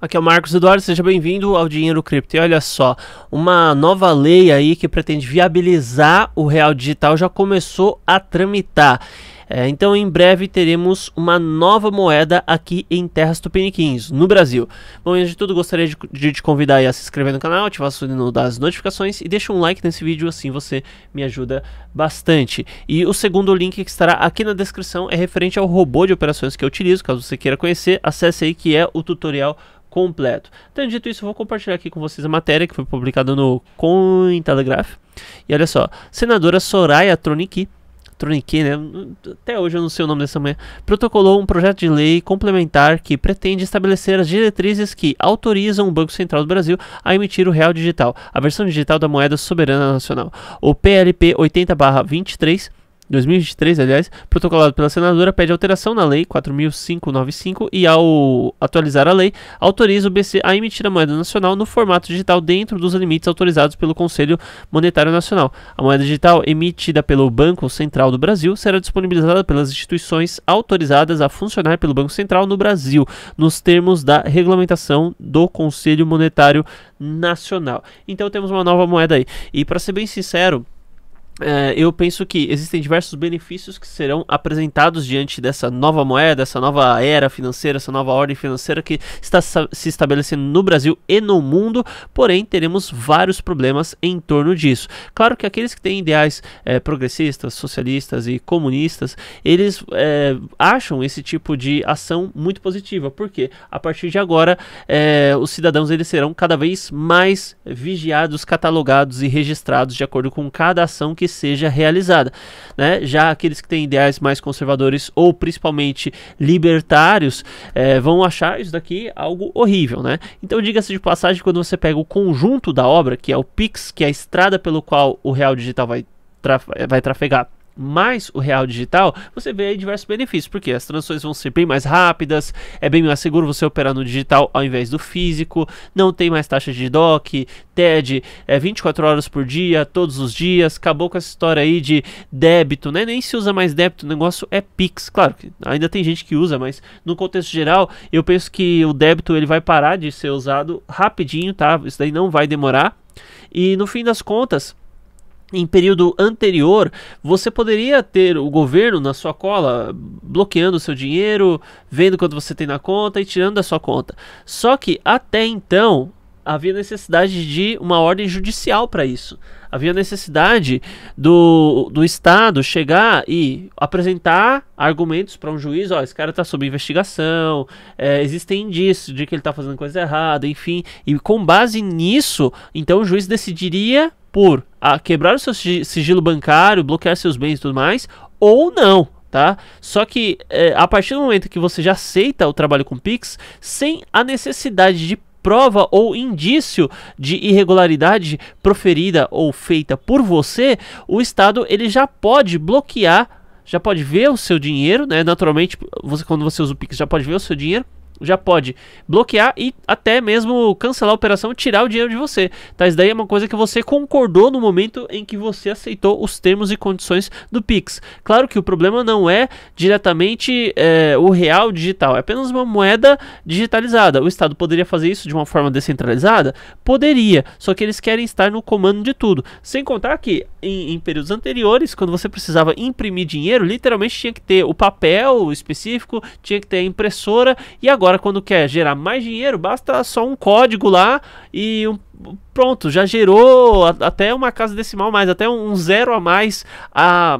Aqui é o Marcos Eduardo, seja bem-vindo ao Dinheiro Cripto. E olha só, uma nova lei aí que pretende viabilizar o real digital já começou a tramitar. É, então, em breve teremos uma nova moeda aqui em Terras Tupiniquins, no Brasil. Bom, antes de tudo, gostaria de, de te convidar a se inscrever no canal, ativar o sininho das notificações e deixa um like nesse vídeo, assim você me ajuda bastante. E o segundo link que estará aqui na descrição é referente ao robô de operações que eu utilizo, caso você queira conhecer, acesse aí que é o tutorial completo. Tendo dito isso, vou compartilhar aqui com vocês a matéria que foi publicada no Cointelegraph. E olha só, senadora Soraya Troniki, Tronic, né? Até hoje eu não sei o nome dessa mulher. Protocolou um projeto de lei complementar que pretende estabelecer as diretrizes que autorizam o Banco Central do Brasil a emitir o real digital, a versão digital da moeda soberana nacional. O PLP 80/23 2023, aliás, protocolado pela senadora, pede alteração na Lei 4.595 e, ao atualizar a lei, autoriza o BC a emitir a moeda nacional no formato digital dentro dos limites autorizados pelo Conselho Monetário Nacional. A moeda digital emitida pelo Banco Central do Brasil será disponibilizada pelas instituições autorizadas a funcionar pelo Banco Central no Brasil, nos termos da regulamentação do Conselho Monetário Nacional. Então temos uma nova moeda aí. E para ser bem sincero, é, eu penso que existem diversos benefícios que serão apresentados diante dessa nova moeda, essa nova era financeira, essa nova ordem financeira que está se estabelecendo no Brasil e no mundo, porém teremos vários problemas em torno disso. Claro que aqueles que têm ideais é, progressistas, socialistas e comunistas, eles é, acham esse tipo de ação muito positiva, porque a partir de agora é, os cidadãos eles serão cada vez mais vigiados, catalogados e registrados de acordo com cada ação que seja realizada. Né? Já aqueles que têm ideais mais conservadores ou principalmente libertários é, vão achar isso daqui algo horrível. Né? Então, diga-se de passagem, quando você pega o conjunto da obra, que é o Pix, que é a estrada pelo qual o real digital vai, traf vai trafegar mais o real digital, você vê diversos benefícios, porque as transações vão ser bem mais rápidas, é bem mais seguro você operar no digital ao invés do físico, não tem mais taxa de DOC, TED, é 24 horas por dia, todos os dias, acabou com essa história aí de débito, né? Nem se usa mais débito, o negócio é Pix, claro que ainda tem gente que usa, mas no contexto geral, eu penso que o débito ele vai parar de ser usado rapidinho, tá? Isso daí não vai demorar. E no fim das contas, em período anterior, você poderia ter o governo na sua cola, bloqueando o seu dinheiro, vendo quanto você tem na conta e tirando da sua conta. Só que até então havia necessidade de uma ordem judicial para isso. Havia necessidade do, do Estado chegar e apresentar argumentos para um juiz: ó, esse cara está sob investigação, é, existem indícios de que ele está fazendo coisa errada, enfim. E com base nisso, então o juiz decidiria por a, ah, quebrar o seu sigilo bancário, bloquear seus bens e tudo mais, ou não. Tá? Só que é, a partir do momento que você já aceita o trabalho com Pix, sem a necessidade de prova ou indício de irregularidade proferida ou feita por você, o Estado ele já pode bloquear, já pode ver o seu dinheiro, né? Naturalmente, você, quando você usa o Pix, já pode ver o seu dinheiro já pode bloquear e até mesmo cancelar a operação, tirar o dinheiro de você. Tá? Isso daí é uma coisa que você concordou no momento em que você aceitou os termos e condições do Pix. Claro que o problema não é diretamente é, o real digital, é apenas uma moeda digitalizada. O Estado poderia fazer isso de uma forma descentralizada? Poderia, só que eles querem estar no comando de tudo. Sem contar que em, em períodos anteriores, quando você precisava imprimir dinheiro, literalmente tinha que ter o papel específico, tinha que ter a impressora e agora Agora, quando quer gerar mais dinheiro, basta só um código lá e um, pronto, já gerou a, até uma casa decimal mais, até um, um zero a mais a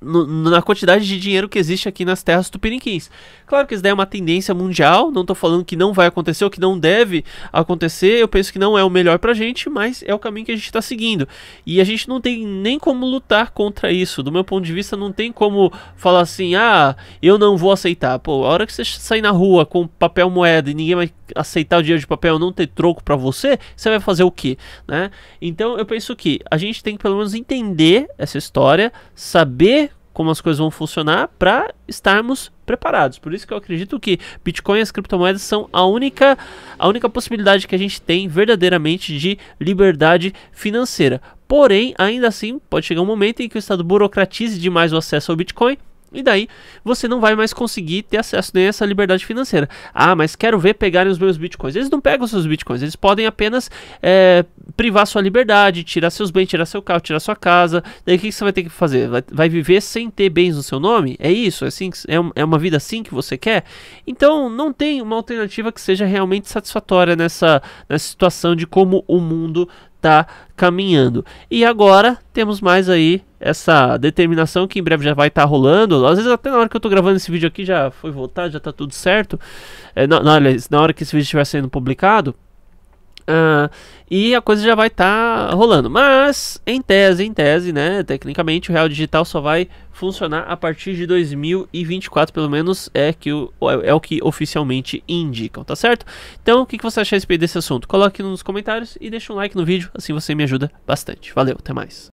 no, na quantidade de dinheiro que existe aqui nas terras tupiniquins. Claro que isso daí é uma tendência mundial, não estou falando que não vai acontecer ou que não deve acontecer, eu penso que não é o melhor para a gente, mas é o caminho que a gente está seguindo. E a gente não tem nem como lutar contra isso, do meu ponto de vista, não tem como falar assim, ah, eu não vou aceitar. Pô, a hora que você sair na rua com papel moeda e ninguém vai aceitar o dinheiro de papel não ter troco para você, você vai fazer o quê? Né? Então eu penso que a gente tem que pelo menos entender essa história, saber como as coisas vão funcionar para estarmos preparados. Por isso que eu acredito que Bitcoin e as criptomoedas são a única, a única possibilidade que a gente tem verdadeiramente de liberdade financeira. Porém, ainda assim, pode chegar um momento em que o Estado burocratize demais o acesso ao Bitcoin e daí você não vai mais conseguir ter acesso nem a essa liberdade financeira. Ah, mas quero ver pegarem os meus bitcoins. Eles não pegam os seus bitcoins, eles podem apenas é, privar sua liberdade, tirar seus bens, tirar seu carro, tirar sua casa. Daí o que, você vai ter que fazer? Vai, vai, viver sem ter bens no seu nome? É isso? É, assim, é, é uma vida assim que você quer? Então não tem uma alternativa que seja realmente satisfatória nessa, nessa situação de como o mundo está caminhando. E agora temos mais aí essa determinação que em breve já vai estar tá rolando. Às vezes até na hora que eu estou gravando esse vídeo aqui já foi votado, já está tudo certo. É, na, na, na hora que esse vídeo estiver sendo publicado, Uh, e a coisa já vai estar tá rolando. Mas, em tese, em tese, né? Tecnicamente, o Real Digital só vai funcionar a partir de 2024, pelo menos é, que o, é, é o que oficialmente indicam, tá certo? Então, o que, que você acha a respeito desse assunto? Coloque nos comentários e deixa um like no vídeo, assim você me ajuda bastante. Valeu, até mais.